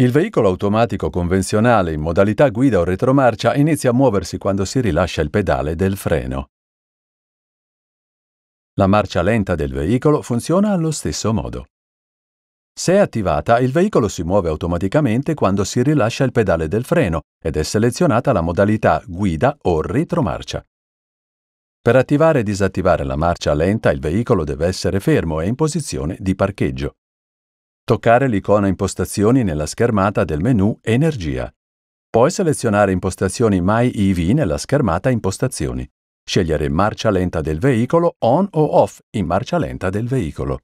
Il veicolo automatico convenzionale in modalità guida o retromarcia inizia a muoversi quando si rilascia il pedale del freno. La marcia lenta del veicolo funziona allo stesso modo. Se attivata, il veicolo si muove automaticamente quando si rilascia il pedale del freno ed è selezionata la modalità guida o retromarcia. Per attivare e disattivare la marcia lenta il veicolo deve essere fermo e in posizione di parcheggio toccare l'icona Impostazioni nella schermata del menu Energia. Poi selezionare Impostazioni My EV nella schermata Impostazioni. Scegliere marcia lenta del veicolo on o off in marcia lenta del veicolo.